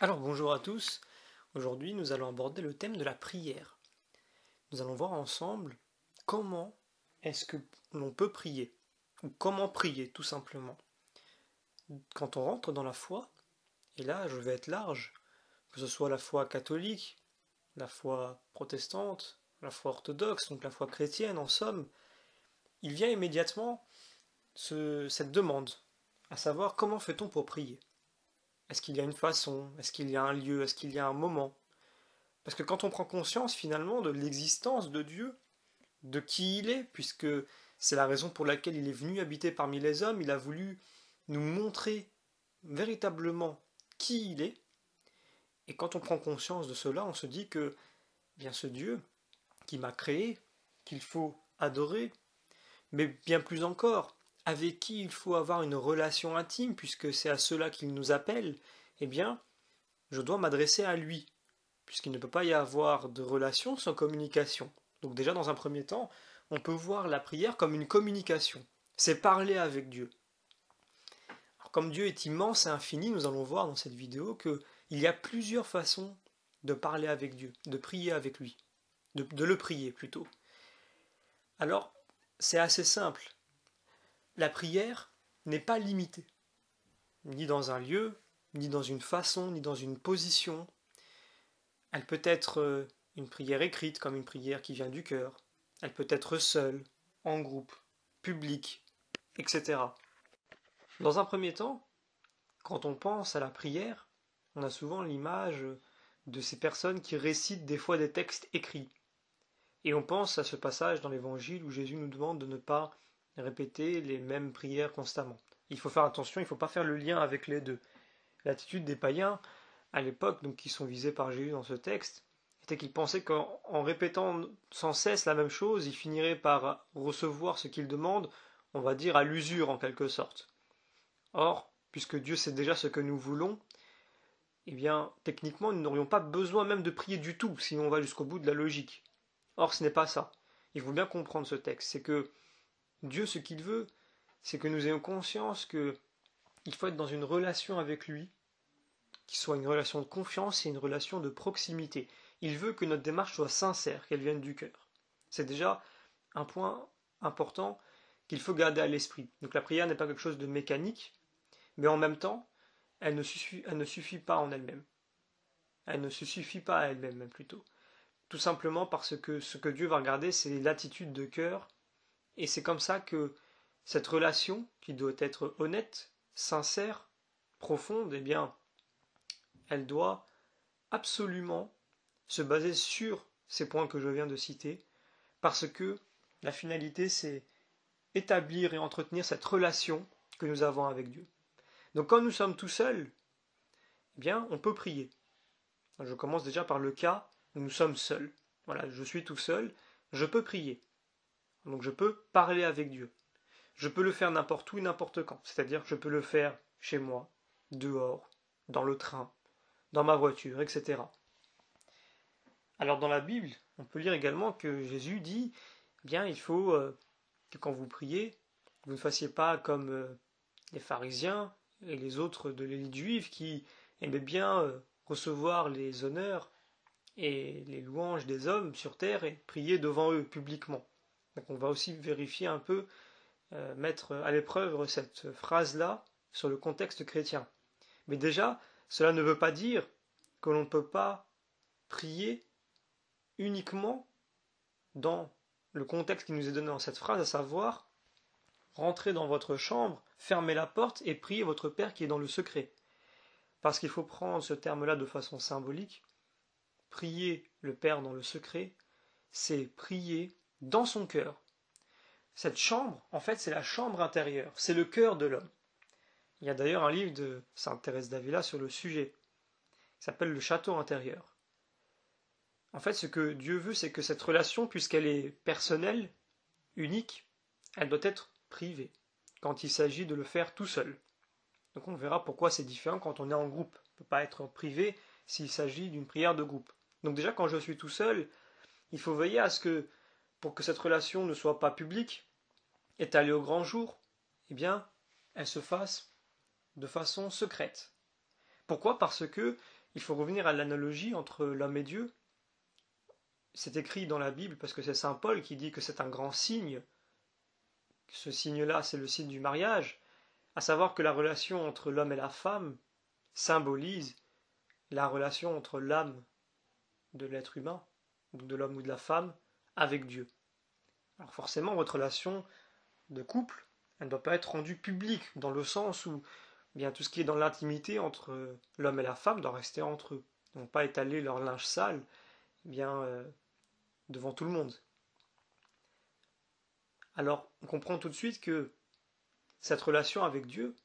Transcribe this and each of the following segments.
Alors bonjour à tous, aujourd'hui nous allons aborder le thème de la prière. Nous allons voir ensemble comment est-ce que l'on peut prier, ou comment prier tout simplement. Quand on rentre dans la foi, et là je vais être large, que ce soit la foi catholique, la foi protestante, la foi orthodoxe, donc la foi chrétienne en somme, il vient immédiatement cette demande, à savoir comment fait-on pour prier est-ce qu'il y a une façon Est-ce qu'il y a un lieu Est-ce qu'il y a un moment Parce que quand on prend conscience finalement de l'existence de Dieu, de qui il est, puisque c'est la raison pour laquelle il est venu habiter parmi les hommes, il a voulu nous montrer véritablement qui il est. Et quand on prend conscience de cela, on se dit que eh bien ce Dieu qui m'a créé, qu'il faut adorer, mais bien plus encore, avec qui il faut avoir une relation intime, puisque c'est à cela qu'il nous appelle, eh bien, je dois m'adresser à lui, puisqu'il ne peut pas y avoir de relation sans communication. Donc déjà, dans un premier temps, on peut voir la prière comme une communication. C'est parler avec Dieu. comme Dieu est immense et infini, nous allons voir dans cette vidéo qu'il y a plusieurs façons de parler avec Dieu, de prier avec lui, de le prier plutôt. Alors, c'est assez simple la prière n'est pas limitée, ni dans un lieu, ni dans une façon, ni dans une position. Elle peut être euh, une prière écrite comme une prière qui vient du cœur. Elle peut être seule, en groupe, publique, etc. Dans un premier temps, quand on pense à la prière, on a souvent l'image de ces personnes qui récitent des fois des textes écrits. Et on pense à ce passage dans l'Évangile où Jésus nous demande de ne pas répéter les mêmes prières constamment. Il faut faire attention, il ne faut pas faire le lien avec les deux. L'attitude des païens à l'époque, donc qui sont visés par Jésus dans ce texte, était qu'ils pensaient qu'en répétant sans cesse la même chose, ils finiraient par recevoir ce qu'ils demandent, on va dire à l'usure en quelque sorte. Or, puisque Dieu sait déjà ce que nous voulons, eh bien, techniquement, nous n'aurions pas besoin même de prier du tout si on va jusqu'au bout de la logique. Or, ce n'est pas ça. Il faut bien comprendre ce texte, c'est que Dieu, ce qu'il veut, c'est que nous ayons conscience que il faut être dans une relation avec lui, qui soit une relation de confiance et une relation de proximité. Il veut que notre démarche soit sincère, qu'elle vienne du cœur. C'est déjà un point important qu'il faut garder à l'esprit. Donc la prière n'est pas quelque chose de mécanique, mais en même temps, elle ne suffit, pas en elle-même. Elle ne se suffit pas à elle-même, même plutôt. Tout simplement parce que ce que Dieu va regarder, c'est l'attitude de cœur et c'est comme ça que cette relation, qui doit être honnête, sincère, profonde, et eh bien, elle doit absolument se baser sur ces points que je viens de citer, parce que la finalité, c'est établir et entretenir cette relation que nous avons avec Dieu. Donc quand nous sommes tout seuls, eh bien, on peut prier. Je commence déjà par le cas où nous sommes seuls. Voilà, je suis tout seul, je peux prier. Donc je peux parler avec Dieu. Je peux le faire n'importe où et n'importe quand. C'est-à-dire je peux le faire chez moi, dehors, dans le train, dans ma voiture, etc. Alors dans la Bible, on peut lire également que Jésus dit, bien il faut euh, que quand vous priez, vous ne fassiez pas comme euh, les pharisiens et les autres de l'élite juive qui aimaient bien euh, recevoir les honneurs et les louanges des hommes sur terre et prier devant eux publiquement on va aussi vérifier un peu, euh, mettre à l'épreuve cette phrase-là sur le contexte chrétien. Mais déjà, cela ne veut pas dire que l'on ne peut pas prier uniquement dans le contexte qui nous est donné dans cette phrase, à savoir rentrer dans votre chambre, fermer la porte et prier votre Père qui est dans le secret. Parce qu'il faut prendre ce terme-là de façon symbolique. Prier le Père dans le secret, c'est prier dans son cœur. Cette chambre, en fait, c'est la chambre intérieure, c'est le cœur de l'homme. Il y a d'ailleurs un livre de Sainte Thérèse d'Avila sur le sujet, qui s'appelle Le château intérieur. En fait, ce que Dieu veut, c'est que cette relation, puisqu'elle est personnelle, unique, elle doit être privée, quand il s'agit de le faire tout seul. Donc on verra pourquoi c'est différent quand on est en groupe. On ne peut pas être privé s'il s'agit d'une prière de groupe. Donc déjà, quand je suis tout seul, il faut veiller à ce que pour que cette relation ne soit pas publique, est allée au grand jour, eh bien, elle se fasse de façon secrète. Pourquoi Parce que il faut revenir à l'analogie entre l'homme et Dieu. C'est écrit dans la Bible parce que c'est saint Paul qui dit que c'est un grand signe. Ce signe-là, c'est le signe du mariage, à savoir que la relation entre l'homme et la femme symbolise la relation entre l'âme de l'être humain, de l'homme ou de la femme, avec Dieu. Alors forcément, votre relation de couple, elle ne doit pas être rendue publique, dans le sens où eh bien tout ce qui est dans l'intimité entre euh, l'homme et la femme doit rester entre eux. Ils ne pas étaler leur linge sale eh bien, euh, devant tout le monde. Alors, on comprend tout de suite que cette relation avec Dieu,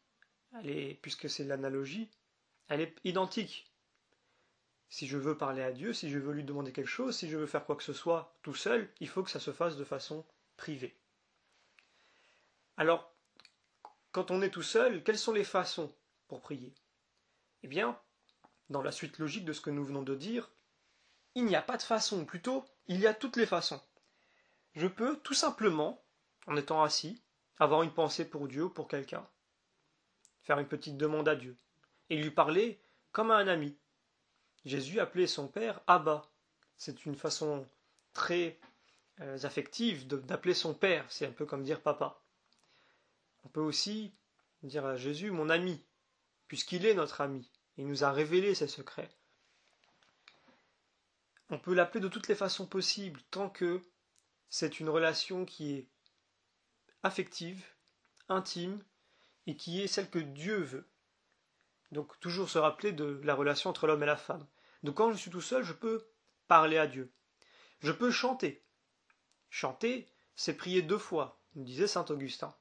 elle est, puisque c'est l'analogie, elle est identique si je veux parler à Dieu, si je veux lui demander quelque chose, si je veux faire quoi que ce soit tout seul, il faut que ça se fasse de façon privée. Alors, quand on est tout seul, quelles sont les façons pour prier Eh bien, dans la suite logique de ce que nous venons de dire, il n'y a pas de façon, plutôt, il y a toutes les façons. Je peux tout simplement, en étant assis, avoir une pensée pour Dieu ou pour quelqu'un, faire une petite demande à Dieu, et lui parler comme à un ami, Jésus appelait son père Abba. C'est une façon très euh, affective d'appeler son père. C'est un peu comme dire papa. On peut aussi dire à Jésus mon ami, puisqu'il est notre ami. Il nous a révélé ses secrets. On peut l'appeler de toutes les façons possibles tant que c'est une relation qui est affective, intime et qui est celle que Dieu veut. Donc toujours se rappeler de la relation entre l'homme et la femme. Donc quand je suis tout seul, je peux parler à Dieu. Je peux chanter. Chanter, c'est prier deux fois, nous disait saint Augustin.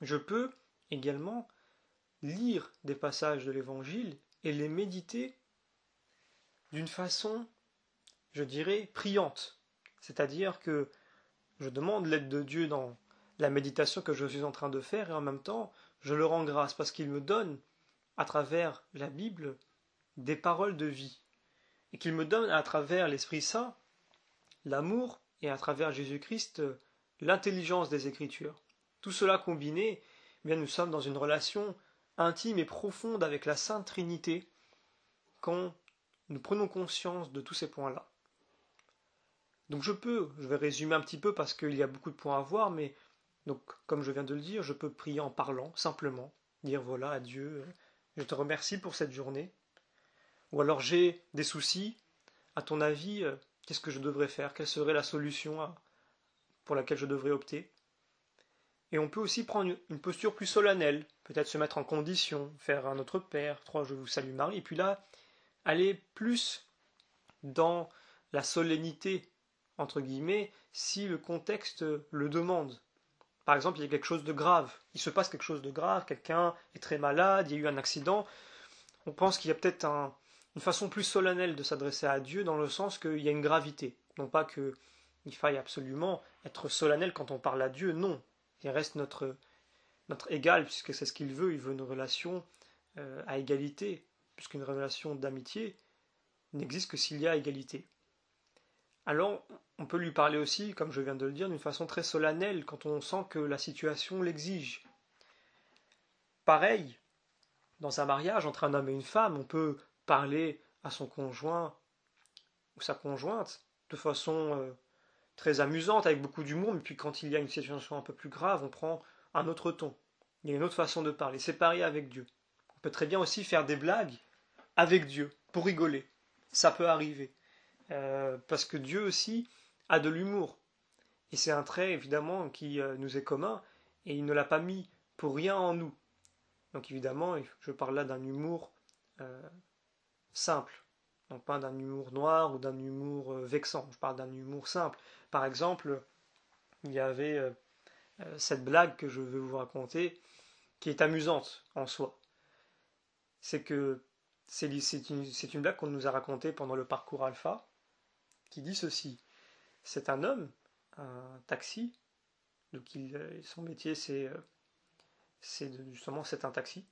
Je peux également lire des passages de l'Évangile et les méditer d'une façon, je dirais, priante. C'est-à-dire que je demande l'aide de Dieu dans la méditation que je suis en train de faire et en même temps, je le rends grâce parce qu'il me donne à travers la Bible des paroles de vie, et qu'il me donne à travers l'Esprit Saint l'amour et à travers Jésus-Christ euh, l'intelligence des Écritures. Tout cela combiné, eh bien nous sommes dans une relation intime et profonde avec la Sainte Trinité quand nous prenons conscience de tous ces points-là. Donc je peux, je vais résumer un petit peu parce qu'il y a beaucoup de points à voir, mais donc comme je viens de le dire, je peux prier en parlant simplement, dire voilà à Dieu, euh, je te remercie pour cette journée. Ou alors j'ai des soucis, à ton avis, euh, qu'est-ce que je devrais faire Quelle serait la solution hein, pour laquelle je devrais opter Et on peut aussi prendre une posture plus solennelle, peut-être se mettre en condition, faire un autre père, trois je vous salue Marie, et puis là, aller plus dans la solennité, entre guillemets, si le contexte le demande. Par exemple, il y a quelque chose de grave, il se passe quelque chose de grave, quelqu'un est très malade, il y a eu un accident. On pense qu'il y a peut-être une façon plus solennelle de s'adresser à Dieu dans le sens qu'il y a une gravité. Non pas qu'il faille absolument être solennel quand on parle à Dieu, non. Il reste notre, notre égal, puisque c'est ce qu'il veut, il veut une relation euh, à égalité, puisqu'une relation d'amitié n'existe que s'il y a égalité alors on peut lui parler aussi, comme je viens de le dire, d'une façon très solennelle quand on sent que la situation l'exige. Pareil, dans un mariage entre un homme et une femme, on peut parler à son conjoint ou sa conjointe de façon euh, très amusante, avec beaucoup d'humour, mais puis quand il y a une situation un peu plus grave, on prend un autre ton. Il y a une autre façon de parler, c'est pareil avec Dieu. On peut très bien aussi faire des blagues avec Dieu, pour rigoler. Ça peut arriver. Euh, parce que Dieu aussi a de l'humour. Et c'est un trait évidemment qui euh, nous est commun, et il ne l'a pas mis pour rien en nous. Donc évidemment, je parle là d'un humour euh, simple, donc pas d'un humour noir ou d'un humour vexant, je parle d'un humour simple. Par exemple, il y avait cette blague que je vais vous raconter, qui est amusante en soi. C'est que c'est une blague qu'on nous a racontée pendant le parcours alpha, qui dit ceci. C'est un homme, un taxi, donc il, euh, son métier c'est, euh, c'est justement c'est un taxi.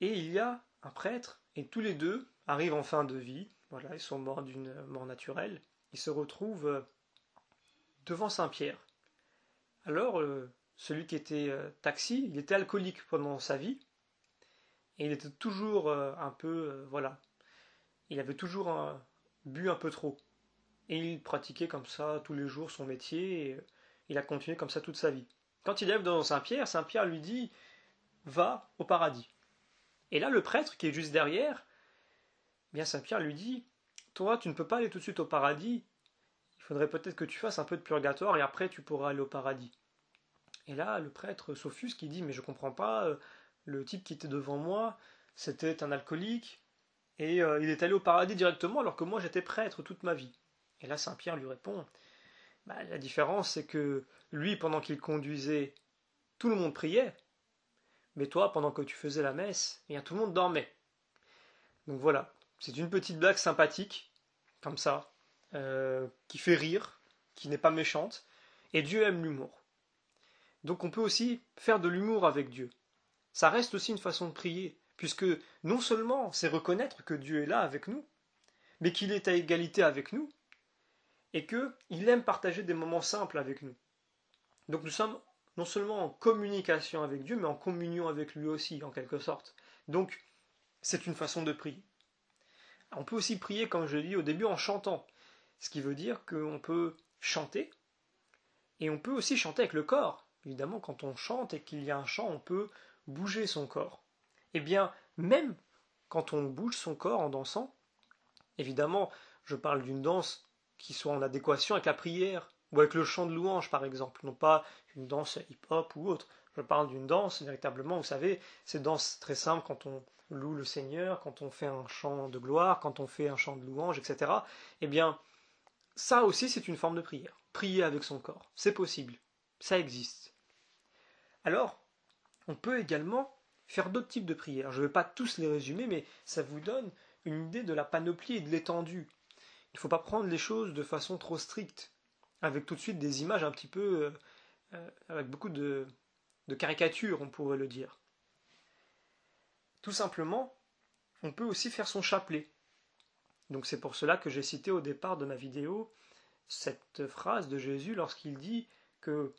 Et il y a un prêtre, et tous les deux arrivent en fin de vie, voilà, ils sont morts d'une mort naturelle, ils se retrouvent euh, devant Saint-Pierre. Alors, celui qui était taxi, il était alcoolique pendant sa vie, et il était toujours un peu, voilà, il avait toujours un, bu un peu trop. Et il pratiquait comme ça tous les jours son métier, et euh, il a continué comme ça toute sa vie. Quand il arrive dans Saint-Pierre, Saint-Pierre lui dit Va au paradis. Et là, le prêtre qui est juste derrière, eh bien Saint-Pierre lui dit Toi, tu ne peux pas aller tout de suite au paradis, il faudrait peut-être que tu fasses un peu de purgatoire et après tu pourras aller au paradis. Et là, le prêtre Sophus qui dit Mais je comprends pas, euh, le type qui était devant moi, c'était un alcoolique, et euh, il est allé au paradis directement alors que moi j'étais prêtre toute ma vie. Et là Saint Pierre lui répond bah, La différence c'est que lui, pendant qu'il conduisait, tout le monde priait, mais toi, pendant que tu faisais la messe, eh bien, tout le monde dormait. Donc voilà, c'est une petite blague sympathique, comme ça, euh, qui fait rire, qui n'est pas méchante, et Dieu aime l'humour. Donc on peut aussi faire de l'humour avec Dieu. Ça reste aussi une façon de prier puisque non seulement c'est reconnaître que Dieu est là avec nous, mais qu'il est à égalité avec nous, et qu'il aime partager des moments simples avec nous. Donc nous sommes non seulement en communication avec Dieu, mais en communion avec lui aussi, en quelque sorte. Donc c'est une façon de prier. On peut aussi prier, comme je l'ai dit au début, en chantant, ce qui veut dire qu'on peut chanter, et on peut aussi chanter avec le corps. Évidemment, quand on chante et qu'il y a un chant, on peut bouger son corps eh bien, même quand on bouge son corps en dansant, évidemment, je parle d'une danse qui soit en adéquation avec la prière ou avec le chant de louange, par exemple, non pas une danse hip-hop ou autre. Je parle d'une danse véritablement, vous savez, une danse très simple quand on loue le Seigneur, quand on fait un chant de gloire, quand on fait un chant de louange, etc. Eh bien, ça aussi, c'est une forme de prière. Prier avec son corps, c'est possible, ça existe. Alors, on peut également faire d'autres types de prières. Je ne vais pas tous les résumer, mais ça vous donne une idée de la panoplie et de l'étendue. Il ne faut pas prendre les choses de façon trop stricte, avec tout de suite des images un petit peu... Euh, euh, avec beaucoup de, de caricatures, on pourrait le dire. Tout simplement, on peut aussi faire son chapelet. Donc c'est pour cela que j'ai cité au départ de ma vidéo cette phrase de Jésus lorsqu'il dit que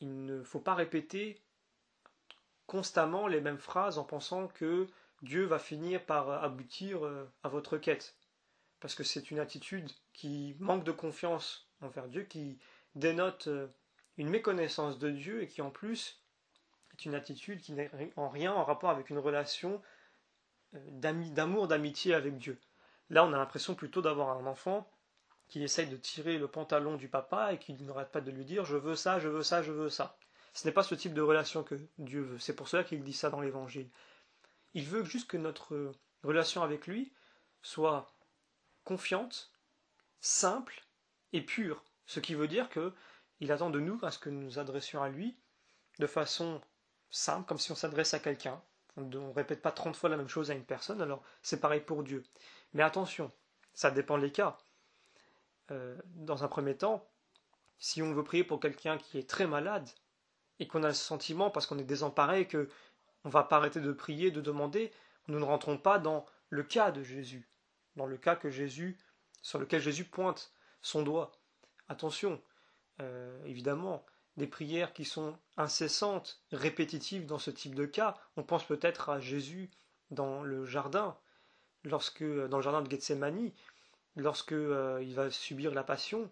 il ne faut pas répéter constamment les mêmes phrases en pensant que Dieu va finir par aboutir euh, à votre quête. Parce que c'est une attitude qui manque de confiance envers Dieu, qui dénote euh, une méconnaissance de Dieu et qui en plus est une attitude qui n'est en rien en rapport avec une relation euh, d'amour, d'amitié avec Dieu. Là, on a l'impression plutôt d'avoir un enfant qui essaye de tirer le pantalon du papa et qui n'arrête pas de lui dire je veux ça, je veux ça, je veux ça. Ce n'est pas ce type de relation que Dieu veut. C'est pour cela qu'il dit ça dans l'Évangile. Il veut juste que notre relation avec lui soit confiante, simple et pure. Ce qui veut dire qu'il attend de nous à ce que nous nous adressions à lui de façon simple, comme si on s'adresse à quelqu'un. On ne répète pas 30 fois la même chose à une personne, alors c'est pareil pour Dieu. Mais attention, ça dépend des cas. Euh, dans un premier temps, si on veut prier pour quelqu'un qui est très malade, et qu'on a ce sentiment, parce qu'on est désemparé, que on va pas arrêter de prier, de demander, nous ne rentrons pas dans le cas de Jésus, dans le cas que Jésus, sur lequel Jésus pointe son doigt. Attention, euh, évidemment, des prières qui sont incessantes, répétitives dans ce type de cas. On pense peut-être à Jésus dans le jardin, lorsque dans le jardin de Gethsemane, lorsque euh, il va subir la passion,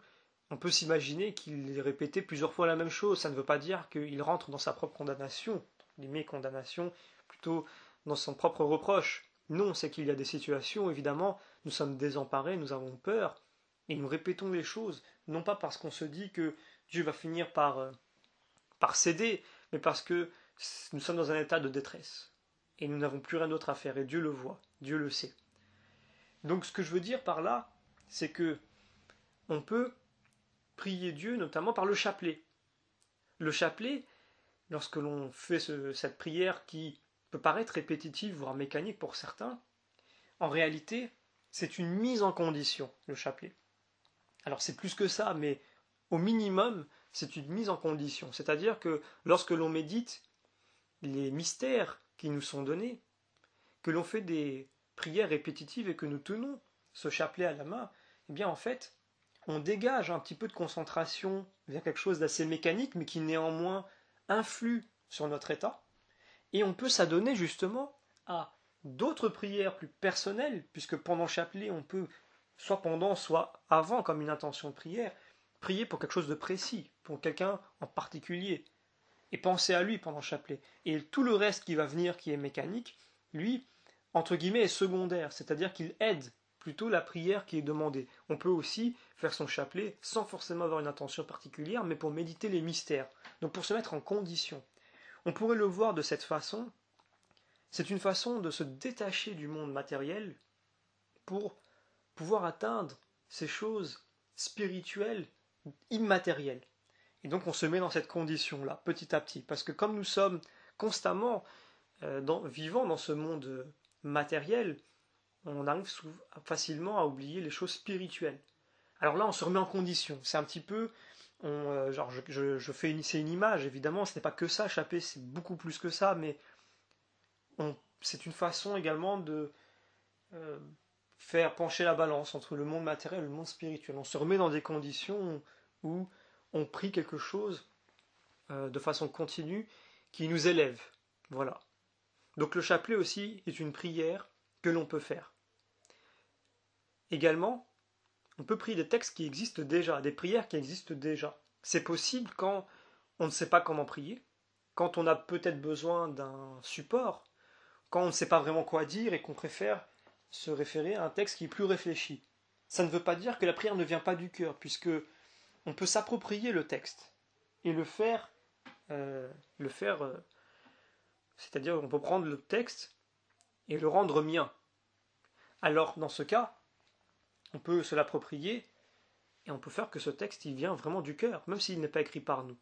on peut s'imaginer qu'il répétait plusieurs fois la même chose. Ça ne veut pas dire qu'il rentre dans sa propre condamnation, mes condamnation, plutôt dans son propre reproche. Non, c'est qu'il y a des situations, évidemment, nous sommes désemparés, nous avons peur, et nous répétons les choses, non pas parce qu'on se dit que Dieu va finir par, euh, par céder, mais parce que nous sommes dans un état de détresse, et nous n'avons plus rien d'autre à faire, et Dieu le voit, Dieu le sait. Donc ce que je veux dire par là, c'est que on peut prier Dieu notamment par le chapelet. Le chapelet, lorsque l'on fait cette prière qui peut paraître répétitive, voire mécanique pour certains, en réalité, c'est une mise en condition, le chapelet. Alors c'est plus que ça, mais au minimum, c'est une mise en condition. C'est-à-dire que lorsque l'on médite les mystères qui nous sont donnés, que l'on fait des prières répétitives et que nous tenons ce chapelet à la main, eh bien en fait, on dégage un petit peu de concentration vers quelque chose d'assez mécanique, mais qui néanmoins influe sur notre état. Et on peut s'adonner justement à d'autres prières plus personnelles, puisque pendant chapelet, on peut, soit pendant, soit avant, comme une intention de prière, prier pour quelque chose de précis, pour quelqu'un en particulier, et penser à lui pendant chapelet. Et tout le reste qui va venir, qui est mécanique, lui, entre guillemets, est secondaire, c'est-à-dire qu'il aide plutôt la prière qui est demandée. On peut aussi faire son chapelet sans forcément avoir une intention particulière, mais pour méditer les mystères, donc pour se mettre en condition. On pourrait le voir de cette façon. C'est une façon de se détacher du monde matériel pour pouvoir atteindre ces choses spirituelles, immatérielles. Et donc on se met dans cette condition-là, petit à petit, parce que comme nous sommes constamment euh, vivant dans ce monde matériel, on arrive facilement à oublier les choses spirituelles. Alors là, on se remet en condition. C'est un petit peu, euh, genre, je, fais une, c'est une image. Évidemment, ce n'est pas que ça. chapelet, c'est beaucoup plus que ça, mais c'est une façon également de euh, faire pencher la balance entre le monde matériel et le monde spirituel. On se remet dans des conditions où on prie quelque chose euh, de façon continue qui nous élève. Voilà. Donc le chapelet aussi est une prière que l'on peut faire. Également, on peut prier des textes qui existent déjà, des prières qui existent déjà. C'est possible quand on ne sait pas comment prier, quand on a peut-être besoin d'un support, quand on ne sait pas vraiment quoi dire et qu'on préfère se référer à un texte qui est plus réfléchi. Ça ne veut pas dire que la prière ne vient pas du cœur, puisque on peut s'approprier le texte et le faire, euh, le faire, euh, c'est-à-dire qu'on peut prendre le texte et le rendre mien. Alors dans ce cas, on peut se l'approprier et on peut faire que ce texte il vient vraiment du cœur, même s'il n'est pas écrit par nous.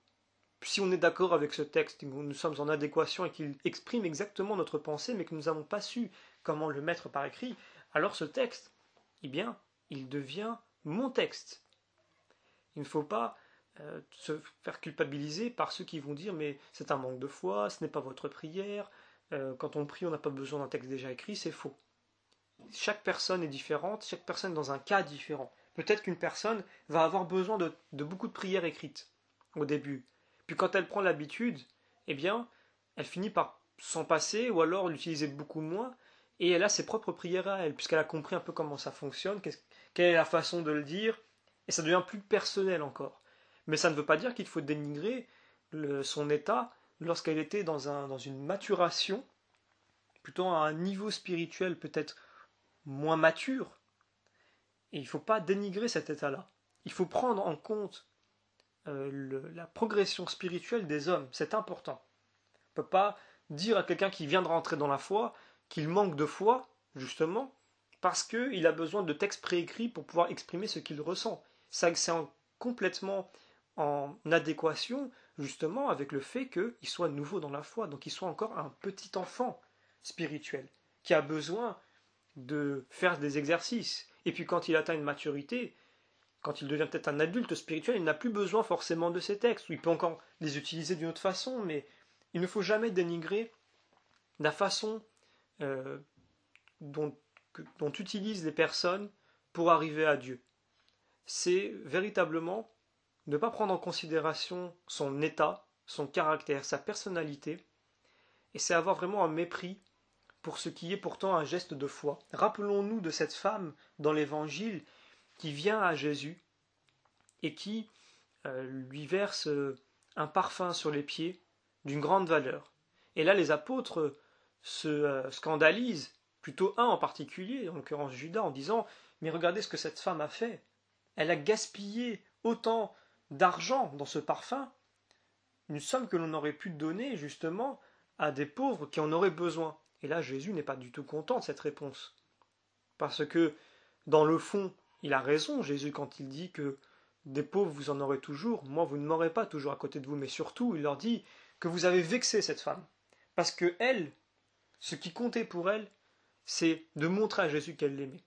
Si on est d'accord avec ce texte, nous sommes en adéquation et qu'il exprime exactement notre pensée, mais que nous n'avons pas su comment le mettre par écrit, alors ce texte, eh bien, il devient mon texte. Il ne faut pas euh, se faire culpabiliser par ceux qui vont dire mais c'est un manque de foi, ce n'est pas votre prière, euh, quand on prie on n'a pas besoin d'un texte déjà écrit, c'est faux chaque personne est différente, chaque personne dans un cas différent. Peut-être qu'une personne va avoir besoin de, beaucoup de prières écrites au début. Puis quand elle prend l'habitude, eh bien, elle finit par s'en passer ou alors l'utiliser beaucoup moins et elle a ses propres prières à elle puisqu'elle a compris un peu comment ça fonctionne, quelle est la façon de le dire et ça devient plus personnel encore. Mais ça ne veut pas dire qu'il faut dénigrer le, son état lorsqu'elle était dans, un, dans une maturation, plutôt à un niveau spirituel peut-être moins mature. Et il ne faut pas dénigrer cet état-là. Il faut prendre en compte euh, la progression spirituelle des hommes. C'est important. On ne peut pas dire à quelqu'un qui vient de rentrer dans la foi qu'il manque de foi, justement, parce qu'il a besoin de textes préécrits pour pouvoir exprimer ce qu'il ressent. Ça, c'est complètement en adéquation, justement, avec le fait qu'il soit nouveau dans la foi, donc il soit encore un petit enfant spirituel, qui a besoin de faire des exercices. Et puis quand il atteint une maturité, quand il devient peut-être un adulte spirituel, il n'a plus besoin forcément de ces textes. Il peut encore les utiliser d'une autre façon, mais il ne faut jamais dénigrer la façon euh, dont utilisent les personnes pour arriver à Dieu. C'est véritablement ne pas prendre en considération son état, son caractère, sa personnalité, et c'est avoir vraiment un mépris pour ce qui est pourtant un geste de foi. Rappelons-nous de cette femme dans l'Évangile qui vient à Jésus et qui euh, lui verse euh, un parfum sur les pieds d'une grande valeur. Et là, les apôtres se euh, scandalisent, plutôt un en particulier, en l'occurrence Judas, en disant Mais regardez ce que cette femme a fait. Elle a gaspillé autant d'argent dans ce parfum, une somme que l'on aurait pu donner justement à des pauvres qui en auraient besoin. Et là, Jésus n'est pas du tout content de cette réponse. Parce que, dans le fond, il a raison, Jésus, quand il dit que des pauvres, vous en aurez toujours, moi, vous ne m'aurez pas toujours à côté de vous, mais surtout, il leur dit que vous avez vexé cette femme. Parce que elle, ce qui comptait pour elle, c'est de montrer à Jésus qu'elle l'aimait.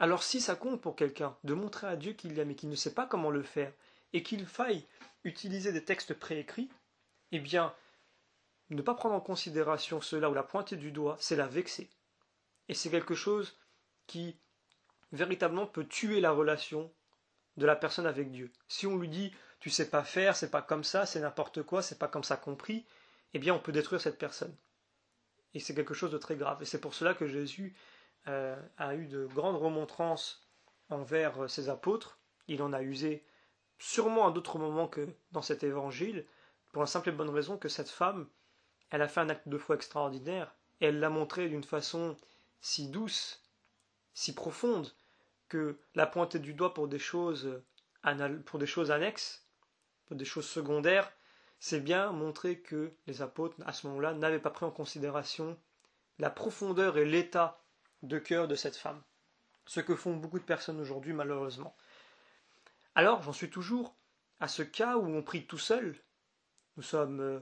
Alors si ça compte pour quelqu'un, de montrer à Dieu qu'il l'aime et qu'il ne sait pas comment le faire, et qu'il faille utiliser des textes préécrits, eh bien, ne pas prendre en considération cela ou la pointer du doigt, c'est la vexer. Et c'est quelque chose qui véritablement peut tuer la relation de la personne avec Dieu. Si on lui dit tu sais pas faire, c'est pas comme ça, c'est n'importe quoi, c'est pas comme ça compris, eh bien on peut détruire cette personne. Et c'est quelque chose de très grave. Et c'est pour cela que Jésus euh, a eu de grandes remontrances envers euh, ses apôtres. Il en a usé sûrement à d'autres moments que dans cet évangile, pour la simple et bonne raison que cette femme elle a fait un acte de foi extraordinaire et elle l'a montré d'une façon si douce, si profonde, que la pointer du doigt pour des choses, pour des choses annexes, pour des choses secondaires, c'est bien montrer que les apôtres, à ce moment-là, n'avaient pas pris en considération la profondeur et l'état de cœur de cette femme. Ce que font beaucoup de personnes aujourd'hui, malheureusement. Alors, j'en suis toujours à ce cas où on prie tout seul. Nous sommes euh,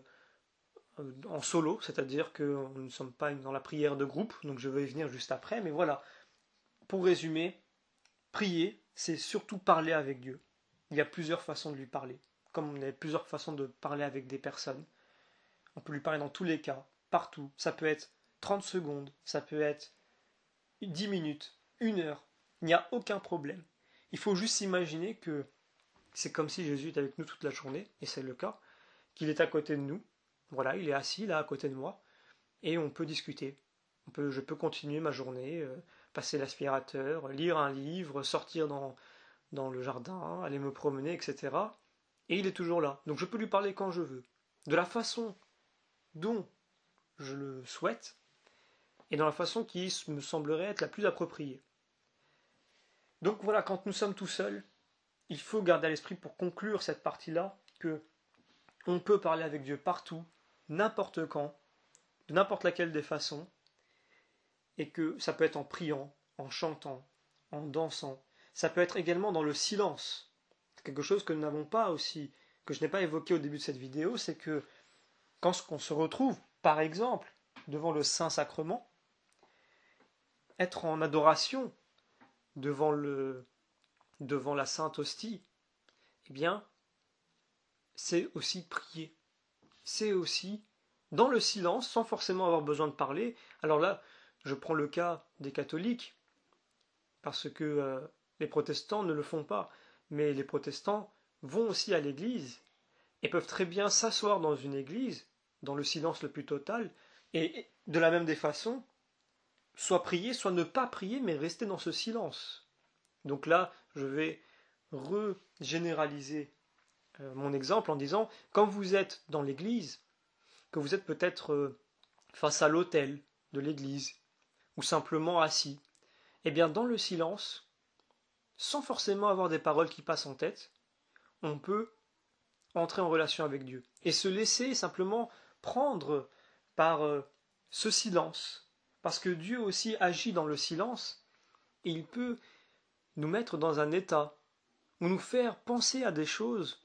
euh, en solo, c'est-à-dire que nous ne sommes pas dans la prière de groupe, donc je vais y venir juste après, mais voilà. Pour résumer, prier, c'est surtout parler avec Dieu. Il y a plusieurs façons de lui parler, comme on a plusieurs façons de parler avec des personnes. On peut lui parler dans tous les cas, partout. Ça peut être 30 secondes, ça peut être 10 minutes, une heure. Il n'y a aucun problème. Il faut juste s'imaginer que c'est comme si Jésus était avec nous toute la journée, et c'est le cas, qu'il est à côté de nous, voilà, il est assis là à côté de moi et on peut discuter. On peut, je peux continuer ma journée, euh, passer l'aspirateur, lire un livre, sortir dans, dans le jardin, aller me promener, etc. Et il est toujours là. Donc je peux lui parler quand je veux. De la façon dont je le souhaite et dans la façon qui me semblerait être la plus appropriée. Donc voilà, quand nous sommes tout seuls, il faut garder à l'esprit pour conclure cette partie-là que on peut parler avec Dieu partout, n'importe quand, de n'importe laquelle des façons, et que ça peut être en priant, en chantant, en dansant, ça peut être également dans le silence. Quelque chose que nous n'avons pas aussi, que je n'ai pas évoqué au début de cette vidéo, c'est que quand on se retrouve, par exemple, devant le Saint-Sacrement, être en adoration devant, le, devant la Sainte Hostie, eh bien, c'est aussi prier c'est aussi dans le silence, sans forcément avoir besoin de parler. Alors là, je prends le cas des catholiques, parce que euh, les protestants ne le font pas, mais les protestants vont aussi à l'église et peuvent très bien s'asseoir dans une église, dans le silence le plus total, et de la même des façons, soit prier, soit ne pas prier, mais rester dans ce silence. Donc là, je vais re euh, mon exemple en disant, quand vous êtes dans l'église, que vous êtes peut-être euh, face à l'autel de l'église, ou simplement assis, eh bien dans le silence, sans forcément avoir des paroles qui passent en tête, on peut entrer en relation avec Dieu et se laisser simplement prendre par euh, ce silence, parce que Dieu aussi agit dans le silence, et il peut nous mettre dans un état, ou nous faire penser à des choses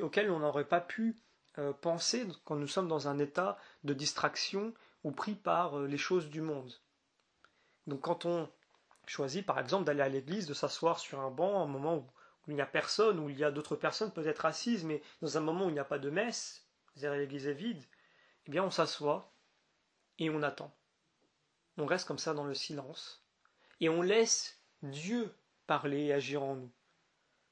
auquel on n'aurait pas pu euh, penser quand nous sommes dans un état de distraction ou pris par euh, les choses du monde. Donc quand on choisit par exemple d'aller à l'église, de s'asseoir sur un banc un moment où, il n'y a personne, où il y a d'autres personnes peut-être assises, mais dans un moment où il n'y a pas de messe, l'église est vide, eh bien on s'assoit et on attend. On reste comme ça dans le silence et on laisse Dieu parler et agir en nous.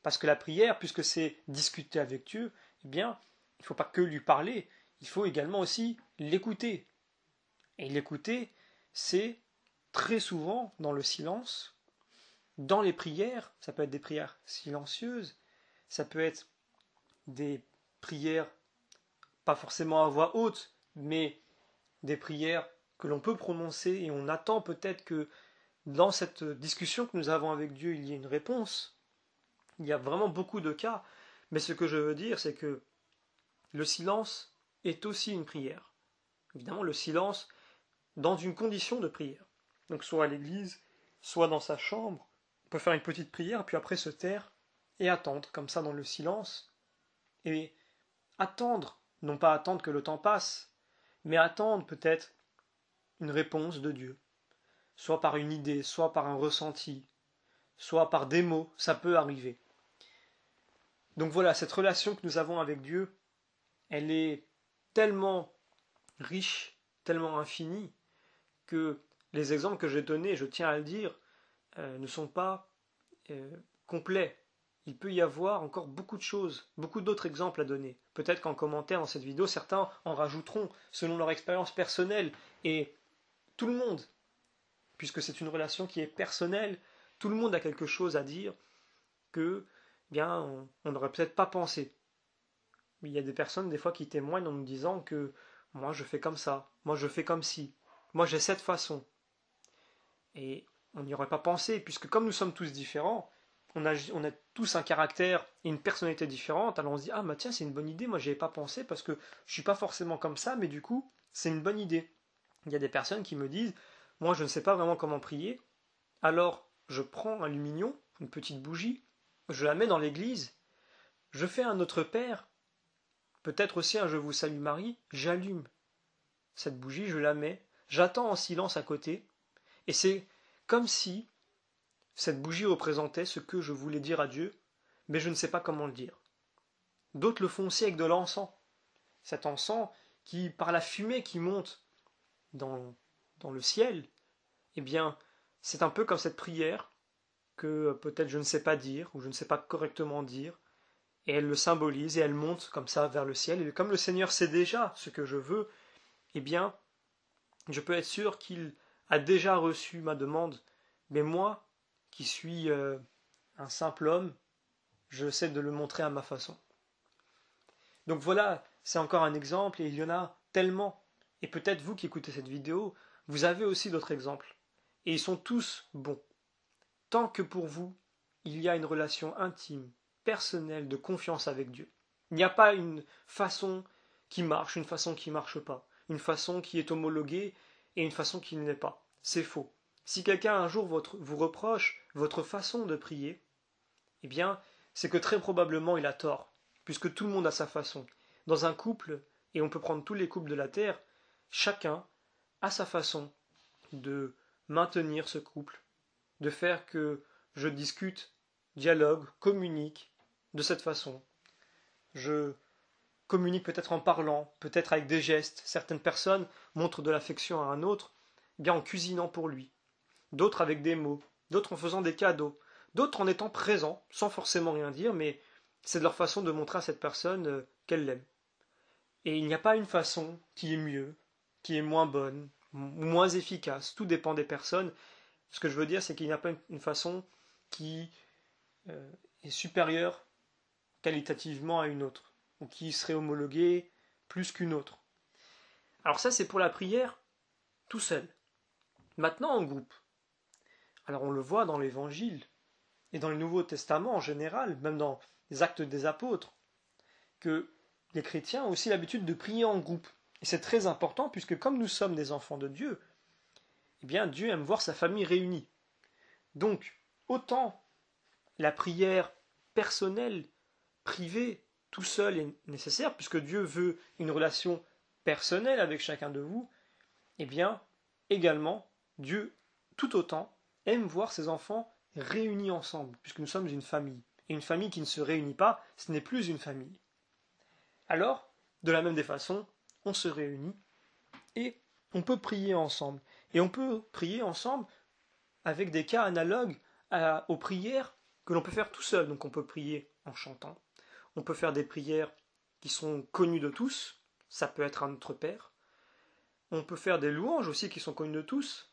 Parce que la prière, puisque c'est discuter avec Dieu, eh bien, il ne faut pas que lui parler, il faut également aussi l'écouter. Et l'écouter, c'est très souvent dans le silence, dans les prières, ça peut être des prières silencieuses, ça peut être des prières pas forcément à voix haute, mais des prières que l'on peut prononcer et on attend peut-être que dans cette discussion que nous avons avec Dieu, il y ait une réponse. Il y a vraiment beaucoup de cas, mais ce que je veux dire, c'est que le silence est aussi une prière. Évidemment, le silence dans une condition de prière. Donc soit à l'église, soit dans sa chambre, on peut faire une petite prière, puis après se taire et attendre, comme ça dans le silence. Et attendre, non pas attendre que le temps passe, mais attendre peut-être une réponse de Dieu, soit par une idée, soit par un ressenti, soit par des mots, ça peut arriver. Donc voilà, cette relation que nous avons avec Dieu, elle est tellement riche, tellement infinie, que les exemples que j'ai donnés, je tiens à le dire, euh, ne sont pas euh, complets. Il peut y avoir encore beaucoup de choses, beaucoup d'autres exemples à donner. Peut-être qu'en commentaire dans cette vidéo, certains en rajouteront selon leur expérience personnelle et tout le monde, puisque c'est une relation qui est personnelle, tout le monde a quelque chose à dire que bien, on n'aurait peut-être pas pensé. Il y a des personnes, des fois, qui témoignent en nous disant que moi, je fais comme ça, moi, je fais comme ci, moi, j'ai cette façon. Et on n'y aurait pas pensé, puisque comme nous sommes tous différents, on a, on a tous un caractère et une personnalité différente, alors on se dit Ah, bah tiens, c'est une bonne idée, moi, n'y avais pas pensé parce que je ne suis pas forcément comme ça, mais du coup, c'est une bonne idée. Il y a des personnes qui me disent Moi, je ne sais pas vraiment comment prier, alors je prends un lumignon, une petite bougie, je la mets dans l'église, je fais un autre Père, peut-être aussi un Je vous salue Marie, j'allume cette bougie, je la mets, j'attends en silence à côté, et c'est comme si cette bougie représentait ce que je voulais dire à Dieu, mais je ne sais pas comment le dire. D'autres le font aussi avec de l'encens, cet encens qui, par la fumée qui monte dans, dans le ciel, eh bien, c'est un peu comme cette prière que euh, peut-être je ne sais pas dire ou je ne sais pas correctement dire, et elle le symbolise et elle monte comme ça vers le ciel. Et comme le Seigneur sait déjà ce que je veux, eh bien, je peux être sûr qu'il a déjà reçu ma demande, mais moi, qui suis euh, un simple homme, je sais de le montrer à ma façon. Donc voilà, c'est encore un exemple, et il y en a tellement. Et peut-être vous qui écoutez cette vidéo, vous avez aussi d'autres exemples. Et ils sont tous bons tant que pour vous, il y a une relation intime, personnelle, de confiance avec Dieu. Il n'y a pas une façon qui marche, une façon qui ne marche pas, une façon qui est homologuée et une façon qui ne l'est pas. C'est faux. Si quelqu'un un jour vous reproche votre façon de prier, eh bien, c'est que très probablement il a tort, puisque tout le monde a sa façon. Dans un couple, et on peut prendre tous les couples de la terre, chacun a sa façon de maintenir ce couple, de faire que je discute, dialogue, communique de cette façon. Je communique peut-être en parlant, peut-être avec des gestes. Certaines personnes montrent de l'affection à un autre, eh bien en cuisinant pour lui. D'autres avec des mots, d'autres en faisant des cadeaux, d'autres en étant présents, sans forcément rien dire, mais c'est de leur façon de montrer à cette personne euh, qu'elle l'aime. Et il n'y a pas une façon qui est mieux, qui est moins bonne, moins efficace. Tout dépend des personnes ce que je veux dire, c'est qu'il n'y a pas une façon qui euh, est supérieure qualitativement à une autre, ou qui serait homologuée plus qu'une autre. Alors ça, c'est pour la prière tout seul. Maintenant, en groupe. Alors on le voit dans l'Évangile, et dans le Nouveau Testament en général, même dans les actes des apôtres, que les chrétiens ont aussi l'habitude de prier en groupe. Et c'est très important puisque comme nous sommes des enfants de Dieu, eh bien Dieu aime voir sa famille réunie. Donc, autant la prière personnelle, privée, tout seul est nécessaire, puisque Dieu veut une relation personnelle avec chacun de vous, eh bien, également, Dieu, tout autant, aime voir ses enfants réunis ensemble, puisque nous sommes une famille. Et une famille qui ne se réunit pas, ce n'est plus une famille. Alors, de la même des façons, on se réunit et on peut prier ensemble. Et on peut prier ensemble avec des cas analogues aux prières que l'on peut faire tout seul. Donc on peut prier en chantant. On peut faire des prières qui sont connues de tous. Ça peut être un notre Père. On peut faire des louanges aussi qui sont connues de tous.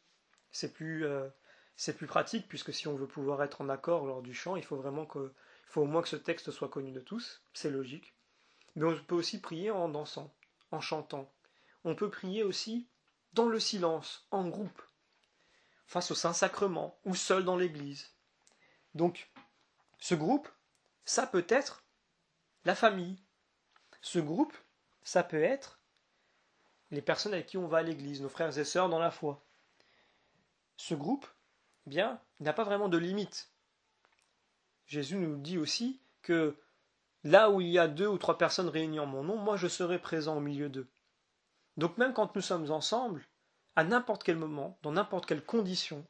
Euh, c'est plus, pratique puisque si on veut pouvoir être en accord lors du chant, il faut vraiment que, il faut au moins que ce texte soit connu de tous. C'est logique. Mais on peut aussi prier en dansant, en chantant. On peut prier aussi dans le silence, en groupe, face au Saint-Sacrement ou seul dans l'Église. Donc, ce groupe, ça peut être la famille. Ce groupe, ça peut être les personnes avec qui on va à l'église, nos frères et sœurs dans la foi. Ce groupe, eh bien, n'a pas vraiment de limite. Jésus nous dit aussi que là où il y a deux ou trois personnes réunies en mon nom, moi je serai présent au milieu d'eux. Donc même quand nous sommes ensemble, à n'importe quel moment, dans n'importe quelle condition,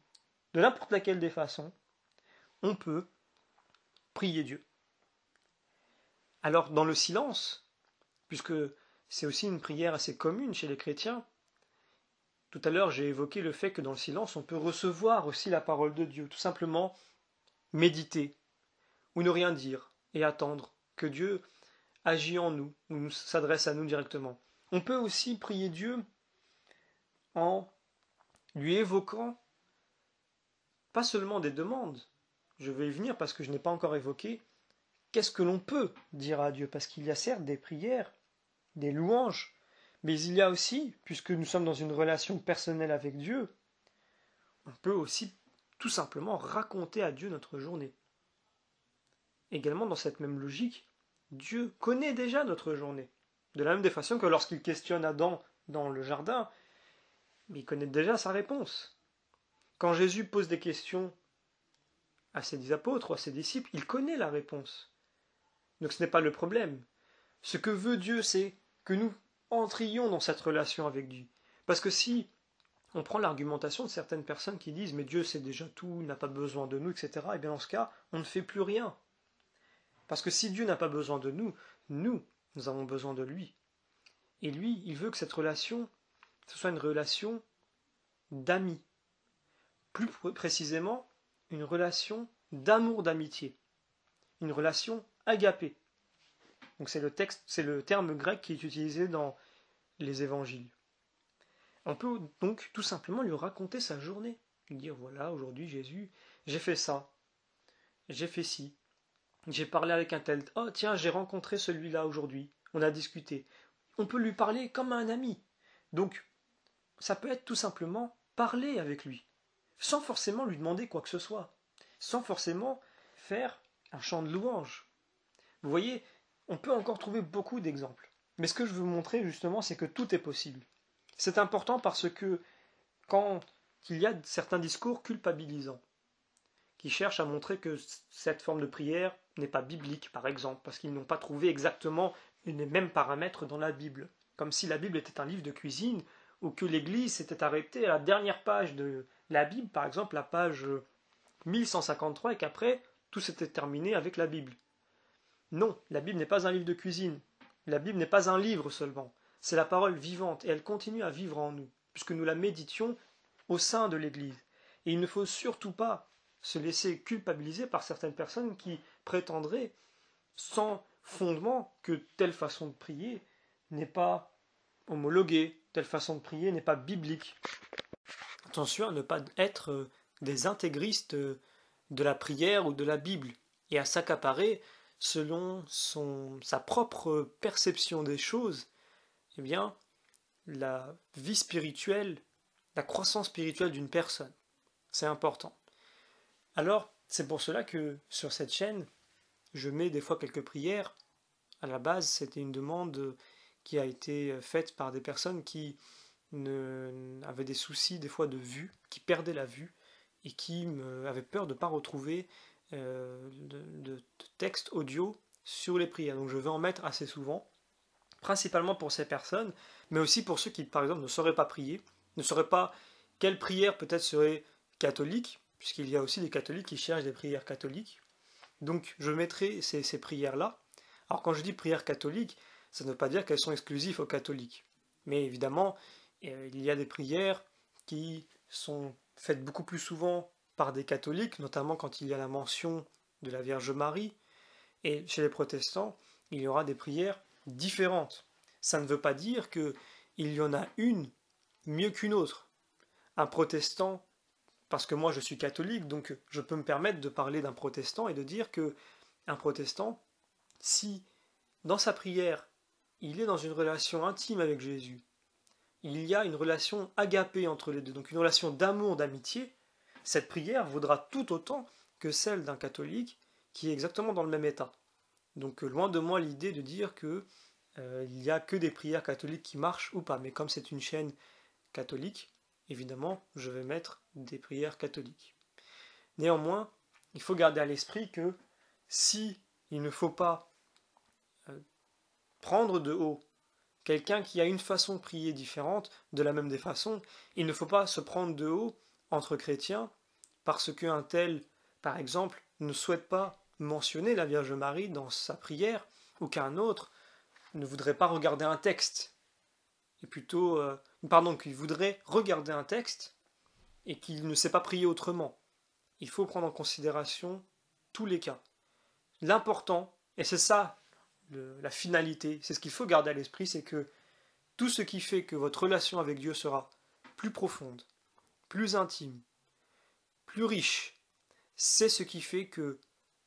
de n'importe laquelle des façons, on peut prier Dieu. Alors dans le silence, puisque c'est aussi une prière assez commune chez les chrétiens, tout à l'heure j'ai évoqué le fait que dans le silence on peut recevoir aussi la parole de Dieu, tout simplement méditer, ou ne rien dire, et attendre que Dieu agit en nous, ou s'adresse à nous directement. On peut aussi prier Dieu en lui évoquant pas seulement des demandes, je vais y venir parce que je n'ai pas encore évoqué qu'est-ce que l'on peut dire à Dieu, parce qu'il y a certes des prières, des louanges, mais il y a aussi, puisque nous sommes dans une relation personnelle avec Dieu, on peut aussi tout simplement raconter à Dieu notre journée. Également dans cette même logique, Dieu connaît déjà notre journée. De la même façon que lorsqu'il questionne Adam dans le jardin, il connaît déjà sa réponse. Quand Jésus pose des questions à ses apôtres ou à ses disciples, il connaît la réponse. Donc ce n'est pas le problème. Ce que veut Dieu, c'est que nous entrions dans cette relation avec Dieu. Parce que si on prend l'argumentation de certaines personnes qui disent mais Dieu sait déjà tout, n'a pas besoin de nous, etc., et eh bien dans ce cas, on ne fait plus rien. Parce que si Dieu n'a pas besoin de nous, nous, nous avons besoin de lui. Et lui, il veut que cette relation, ce soit une relation d'amis. Plus précisément, une relation d'amour d'amitié. Une relation agapée. Donc c'est le texte, c'est le terme grec qui est utilisé dans les évangiles. On peut donc tout simplement lui raconter sa journée. Lui dire voilà, aujourd'hui Jésus, j'ai fait ça, j'ai fait ci, j'ai parlé avec un tel. Oh, tiens, j'ai rencontré celui-là aujourd'hui. On a discuté. On peut lui parler comme un ami. Donc, ça peut être tout simplement parler avec lui, sans forcément lui demander quoi que ce soit, sans forcément faire un chant de louange. Vous voyez, on peut encore trouver beaucoup d'exemples. Mais ce que je veux montrer justement, c'est que tout est possible. C'est important parce que quand il y a certains discours culpabilisants, qui cherchent à montrer que cette forme de prière n'est pas biblique, par exemple, parce qu'ils n'ont pas trouvé exactement les mêmes paramètres dans la Bible. Comme si la Bible était un livre de cuisine, ou que l'Église s'était arrêtée à la dernière page de la Bible, par exemple la page 1153, euh, et qu'après, tout s'était terminé avec la Bible. Non, la Bible n'est pas un livre de cuisine. La Bible n'est pas un livre seulement. C'est la parole vivante, et elle continue à vivre en nous, puisque nous la méditions au sein de l'Église. Et il ne faut surtout pas se laisser culpabiliser par certaines personnes qui prétendraient sans fondement que telle façon de prier n'est pas homologuée, telle façon de prier n'est pas biblique. Attention à ne pas être euh, des intégristes euh, de la prière ou de la Bible et à s'accaparer selon sa propre perception des choses, eh bien, la vie spirituelle, la croissance spirituelle d'une personne. C'est important. Alors, c'est pour cela que sur cette chaîne, je mets des fois quelques prières. À la base, c'était une demande qui a été faite par des personnes qui avaient des soucis des fois de vue, qui perdaient la vue et qui avaient peur de ne pas retrouver euh, de, de texte audio sur les prières. Donc je vais en mettre assez souvent, principalement pour ces personnes, mais aussi pour ceux qui, par exemple, ne sauraient pas prier, ne sauraient pas quelle prière peut-être serait catholique, puisqu'il y a aussi des catholiques qui cherchent des prières catholiques. Donc je mettrai ces, prières-là. Alors quand je dis prières catholiques, ça ne veut pas dire qu'elles sont exclusives aux catholiques. Mais évidemment, euh, il y a des prières qui sont faites beaucoup plus souvent par des catholiques, notamment quand il y a la mention de la Vierge Marie. Et chez les protestants, il y aura des prières différentes. Ça ne veut pas dire qu'il y en a une mieux qu'une autre. Un protestant parce que moi je suis catholique, donc je peux me permettre de parler d'un protestant et de dire que un protestant, si dans sa prière il est dans une relation intime avec Jésus, il y a une relation agapée entre les deux, donc une relation d'amour, d'amitié, cette prière vaudra tout autant que celle d'un catholique qui est exactement dans le même état. Donc loin de moi l'idée de dire que euh, il n'y a que des prières catholiques qui marchent ou pas, mais comme c'est une chaîne catholique, évidemment, je vais mettre des prières catholiques. Néanmoins, il faut garder à l'esprit que si il ne faut pas euh, prendre de haut quelqu'un qui a une façon de prier différente, de la même des façons, il ne faut pas se prendre de haut entre chrétiens parce qu'un tel, par exemple, ne souhaite pas mentionner la Vierge Marie dans sa prière ou qu'un autre ne voudrait pas regarder un texte et plutôt euh, pardon, qu'il voudrait regarder un texte et qu'il ne sait pas prier autrement. Il faut prendre en considération tous les cas. L'important, et c'est ça la finalité, c'est ce qu'il faut garder à l'esprit, c'est que tout ce qui fait que votre relation avec Dieu sera plus profonde, plus intime, plus riche, c'est ce qui fait que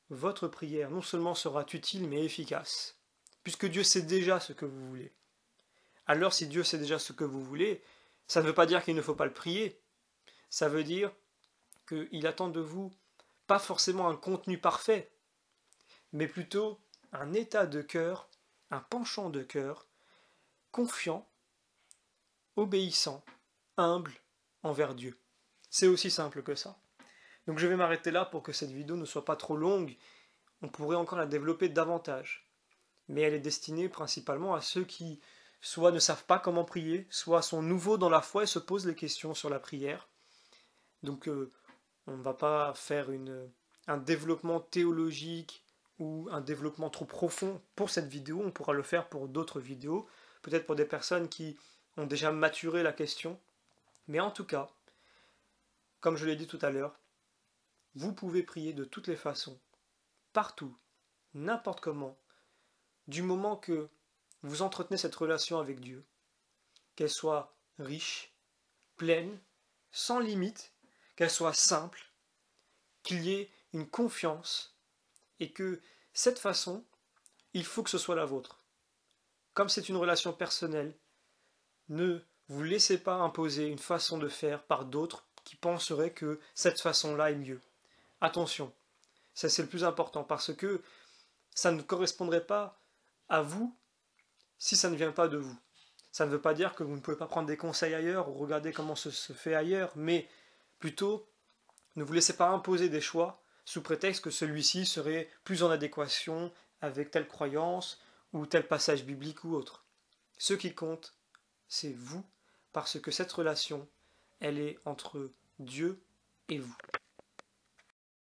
votre prière non seulement sera utile mais efficace, puisque Dieu sait déjà ce que vous voulez. Alors si Dieu sait déjà ce que vous voulez, ça ne veut pas dire qu'il ne faut pas le prier. Ça veut dire qu'il attend de vous pas forcément un contenu parfait, mais plutôt un état de cœur, un penchant de cœur, confiant, obéissant, humble envers Dieu. C'est aussi simple que ça. Donc je vais m'arrêter là pour que cette vidéo ne soit pas trop longue. On pourrait encore la développer davantage. Mais elle est destinée principalement à ceux qui soit ne savent pas comment prier, soit sont nouveaux dans la foi et se posent les questions sur la prière. Donc euh, on ne va pas faire un développement théologique ou un développement trop profond pour cette vidéo, on pourra le faire pour d'autres vidéos, peut-être pour des personnes qui ont déjà maturé la question. Mais en tout cas, comme je l'ai dit tout à l'heure, vous pouvez prier de toutes les façons, partout, n'importe comment, du moment que vous entretenez cette relation avec Dieu, qu'elle soit riche, pleine, sans limite, qu'elle soit simple, qu'il y ait une confiance et que cette façon, il faut que ce soit la vôtre. Comme c'est une relation personnelle, ne vous laissez pas imposer une façon de faire par d'autres qui penseraient que cette façon-là est mieux. Attention, ça c'est le plus important parce que ça ne correspondrait pas à vous si ça ne vient pas de vous. Ça ne veut pas dire que vous ne pouvez pas prendre des conseils ailleurs ou regarder comment ça se fait ailleurs, mais plutôt ne vous laissez pas imposer des choix sous prétexte que celui-ci serait plus en adéquation avec telle croyance ou tel passage biblique ou autre. Ce qui compte, c'est vous, parce que cette relation, elle est entre Dieu et vous.